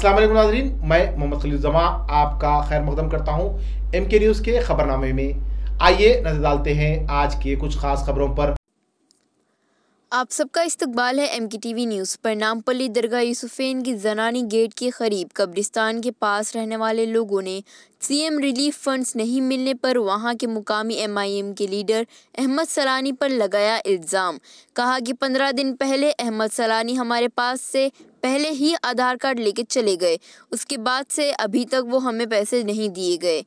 अस्सलाम वालेकुम नाजरीन मैं मोहम्मद खलीजुमा आपका खैर मुकदम करता हूँ एम के न्यूज़ के खबरनामे में आइए नजर डालते हैं आज के कुछ खास खबरों पर आप सबका इस्तकबाल है एम के टी वी न्यूज़ पर परनामपल्ली दरगाह यूसुफेन की जनानी गेट के करीब कब्रिस्तान के पास रहने वाले लोगों ने सीएम रिलीफ फंड्स नहीं मिलने पर वहां के मुकामी एमआईएम के लीडर अहमद सलानी पर लगाया इल्ज़ाम कहा कि पंद्रह दिन पहले अहमद सलानी हमारे पास से पहले ही आधार कार्ड लेके चले गए उसके बाद से अभी तक वो हमें पैसे नहीं दिए गए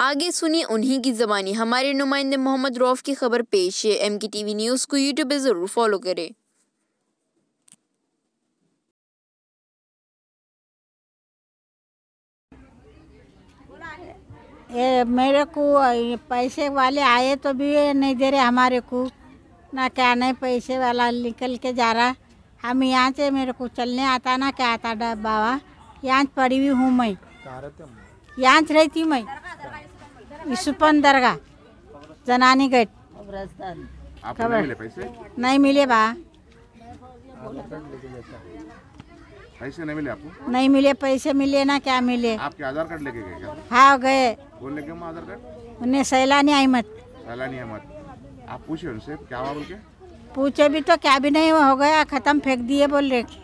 आगे सुनिए उन्हीं की ज़बानी हमारे नुमाइंदे मोहम्मद रौफ़ की खबर पेश है एम की टीवी न्यूज़ को यूट्यूब पर ज़रूर फॉलो करें ये मेरे को पैसे वाले आए तो भी नहीं दे रहे हमारे को ना क्या नहीं पैसे वाला निकल के जा रहा हम यहाँ से मेरे को चलने आता ना क्या आता डा बाबा यहाँ पड़ी हुई हूँ मैं यहाँ रहती मैं यूसुफन दरगाह जनानी गेट खबर नहीं मिले बा पैसे नहीं मिले आपको नहीं मिले पैसे मिले ना क्या मिले आपके आधार कार्ड लेके गए हाँ गए आधार कार्ड उन्हें सैलानी अहमद सैलानी अहमद आप पूछे उनसे क्या हुआ बोल के पूछे भी तो क्या भी नहीं हो गया ख़त्म फेंक दिए बोल रहे